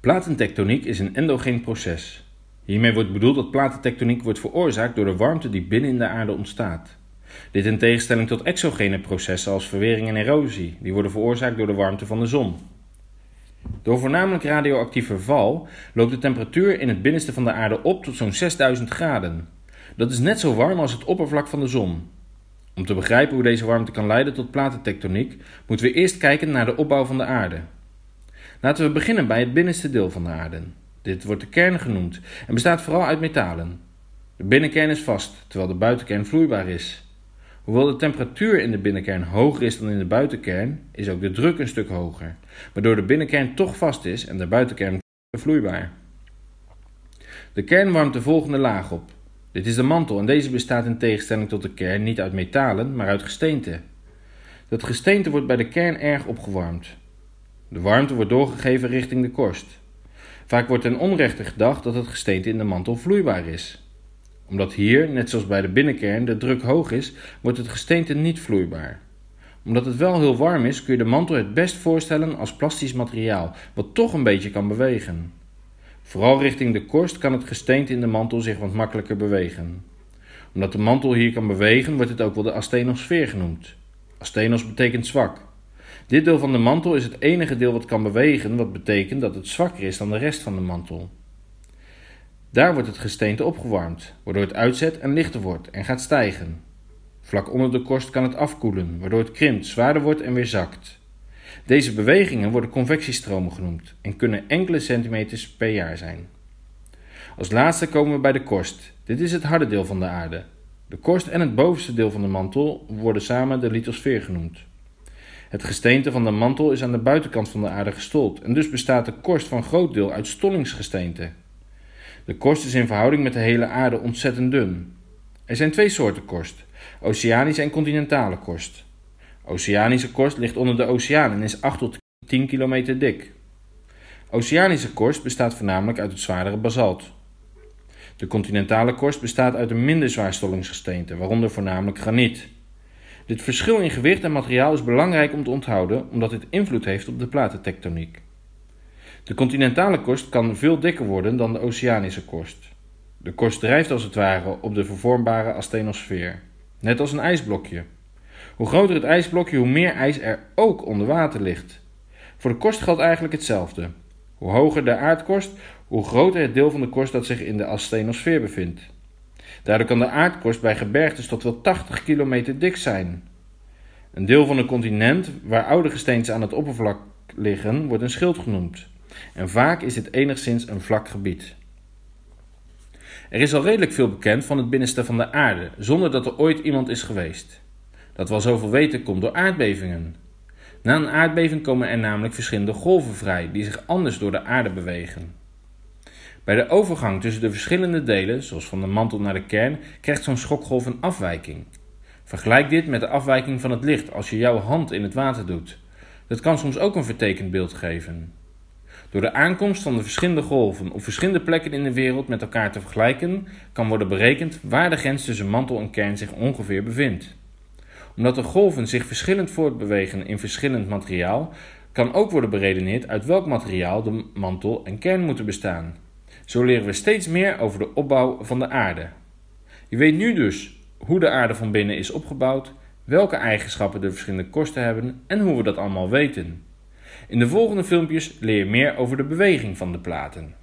Platentectoniek is een endogeen proces. Hiermee wordt bedoeld dat platentectoniek wordt veroorzaakt door de warmte die binnen in de aarde ontstaat. Dit in tegenstelling tot exogene processen als verwering en erosie, die worden veroorzaakt door de warmte van de zon. Door voornamelijk radioactief verval loopt de temperatuur in het binnenste van de aarde op tot zo'n 6000 graden. Dat is net zo warm als het oppervlak van de zon. Om te begrijpen hoe deze warmte kan leiden tot platentectoniek, moeten we eerst kijken naar de opbouw van de aarde. Laten we beginnen bij het binnenste deel van de aarde. Dit wordt de kern genoemd en bestaat vooral uit metalen. De binnenkern is vast, terwijl de buitenkern vloeibaar is. Hoewel de temperatuur in de binnenkern hoger is dan in de buitenkern, is ook de druk een stuk hoger, waardoor de binnenkern toch vast is en de buitenkern vloeibaar. De kern warmt de volgende laag op. Dit is de mantel en deze bestaat in tegenstelling tot de kern niet uit metalen, maar uit gesteente. Dat gesteente wordt bij de kern erg opgewarmd. De warmte wordt doorgegeven richting de korst. Vaak wordt ten onrechte gedacht dat het gesteente in de mantel vloeibaar is. Omdat hier, net zoals bij de binnenkern, de druk hoog is, wordt het gesteente niet vloeibaar. Omdat het wel heel warm is, kun je de mantel het best voorstellen als plastisch materiaal, wat toch een beetje kan bewegen. Vooral richting de korst kan het gesteente in de mantel zich wat makkelijker bewegen. Omdat de mantel hier kan bewegen, wordt het ook wel de astenosfeer genoemd. Astenos betekent zwak. Dit deel van de mantel is het enige deel wat kan bewegen, wat betekent dat het zwakker is dan de rest van de mantel. Daar wordt het gesteente opgewarmd, waardoor het uitzet en lichter wordt en gaat stijgen. Vlak onder de korst kan het afkoelen, waardoor het krimpt, zwaarder wordt en weer zakt. Deze bewegingen worden convectiestromen genoemd en kunnen enkele centimeters per jaar zijn. Als laatste komen we bij de korst. Dit is het harde deel van de aarde. De korst en het bovenste deel van de mantel worden samen de lithosfeer genoemd. Het gesteente van de mantel is aan de buitenkant van de aarde gestold en dus bestaat de korst van groot deel uit stollingsgesteente. De korst is in verhouding met de hele aarde ontzettend dun. Er zijn twee soorten korst: oceanische en continentale korst. Oceanische korst ligt onder de oceaan en is 8 tot 10 kilometer dik. Oceanische korst bestaat voornamelijk uit het zwaardere basalt. De continentale korst bestaat uit een minder zwaar stollingsgesteente, waaronder voornamelijk graniet. Dit verschil in gewicht en materiaal is belangrijk om te onthouden, omdat dit invloed heeft op de platentectoniek. De continentale korst kan veel dikker worden dan de oceanische korst. De korst drijft als het ware op de vervormbare astenosfeer, net als een ijsblokje. Hoe groter het ijsblokje, hoe meer ijs er ook onder water ligt. Voor de korst geldt eigenlijk hetzelfde. Hoe hoger de aardkorst, hoe groter het deel van de korst dat zich in de astenosfeer bevindt. Daardoor kan de aardkorst bij gebergtes tot wel 80 kilometer dik zijn. Een deel van een continent waar oude gesteenten aan het oppervlak liggen, wordt een schild genoemd. En vaak is dit enigszins een vlak gebied. Er is al redelijk veel bekend van het binnenste van de aarde, zonder dat er ooit iemand is geweest. Dat wel zoveel weten komt door aardbevingen. Na een aardbeving komen er namelijk verschillende golven vrij die zich anders door de aarde bewegen. Bij de overgang tussen de verschillende delen, zoals van de mantel naar de kern, krijgt zo'n schokgolf een afwijking. Vergelijk dit met de afwijking van het licht als je jouw hand in het water doet. Dat kan soms ook een vertekend beeld geven. Door de aankomst van de verschillende golven op verschillende plekken in de wereld met elkaar te vergelijken, kan worden berekend waar de grens tussen mantel en kern zich ongeveer bevindt. Omdat de golven zich verschillend voortbewegen in verschillend materiaal, kan ook worden beredeneerd uit welk materiaal de mantel en kern moeten bestaan. Zo leren we steeds meer over de opbouw van de aarde. Je weet nu dus hoe de aarde van binnen is opgebouwd, welke eigenschappen de verschillende kosten hebben en hoe we dat allemaal weten. In de volgende filmpjes leer je meer over de beweging van de platen.